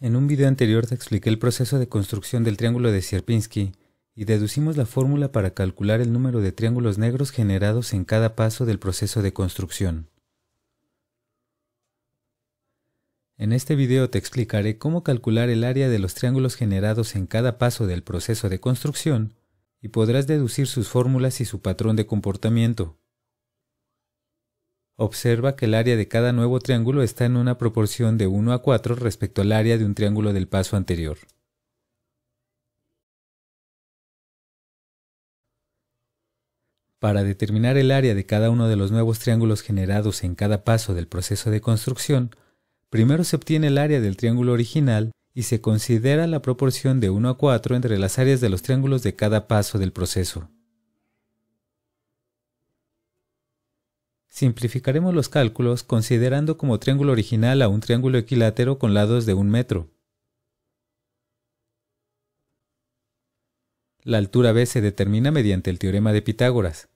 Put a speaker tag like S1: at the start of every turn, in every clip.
S1: En un video anterior te expliqué el proceso de construcción del triángulo de Sierpinski y deducimos la fórmula para calcular el número de triángulos negros generados en cada paso del proceso de construcción. En este video te explicaré cómo calcular el área de los triángulos generados en cada paso del proceso de construcción y podrás deducir sus fórmulas y su patrón de comportamiento. Observa que el área de cada nuevo triángulo está en una proporción de 1 a 4 respecto al área de un triángulo del paso anterior. Para determinar el área de cada uno de los nuevos triángulos generados en cada paso del proceso de construcción, primero se obtiene el área del triángulo original y se considera la proporción de 1 a 4 entre las áreas de los triángulos de cada paso del proceso. Simplificaremos los cálculos considerando como triángulo original a un triángulo equilátero con lados de un metro. La altura B se determina mediante el teorema de Pitágoras.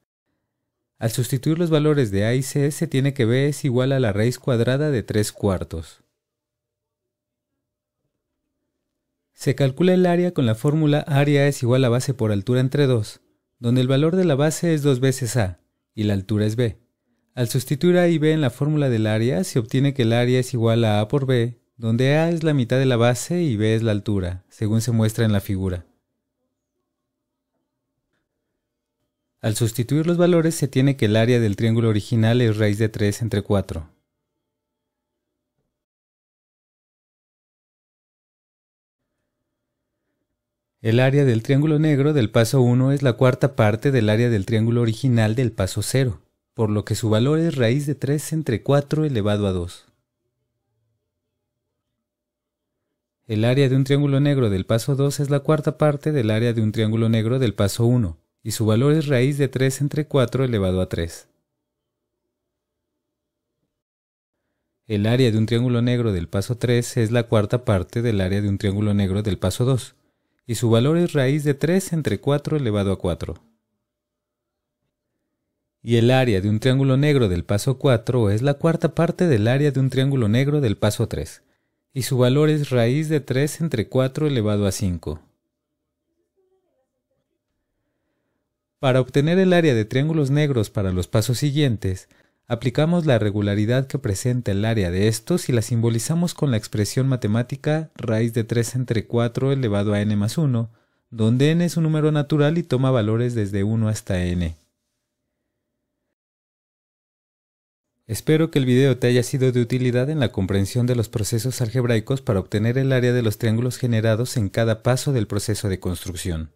S1: Al sustituir los valores de A y C se tiene que B es igual a la raíz cuadrada de tres cuartos. Se calcula el área con la fórmula área es igual a base por altura entre 2, donde el valor de la base es dos veces A y la altura es B. Al sustituir a y b en la fórmula del área, se obtiene que el área es igual a a por b, donde a es la mitad de la base y b es la altura, según se muestra en la figura. Al sustituir los valores se tiene que el área del triángulo original es raíz de 3 entre 4. El área del triángulo negro del paso 1 es la cuarta parte del área del triángulo original del paso 0 por lo que su valor es raíz de 3 entre 4 elevado a 2. El área de un triángulo negro del paso 2 es la cuarta parte del área de un triángulo negro del paso 1, y su valor es raíz de 3 entre 4 elevado a 3. El área de un triángulo negro del paso 3 es la cuarta parte del área de un triángulo negro del paso 2, y su valor es raíz de 3 entre 4 elevado a 4 y el área de un triángulo negro del paso 4 es la cuarta parte del área de un triángulo negro del paso 3, y su valor es raíz de 3 entre 4 elevado a 5. Para obtener el área de triángulos negros para los pasos siguientes, aplicamos la regularidad que presenta el área de estos y la simbolizamos con la expresión matemática raíz de 3 entre 4 elevado a n más 1, donde n es un número natural y toma valores desde 1 hasta n. Espero que el video te haya sido de utilidad en la comprensión de los procesos algebraicos para obtener el área de los triángulos generados en cada paso del proceso de construcción.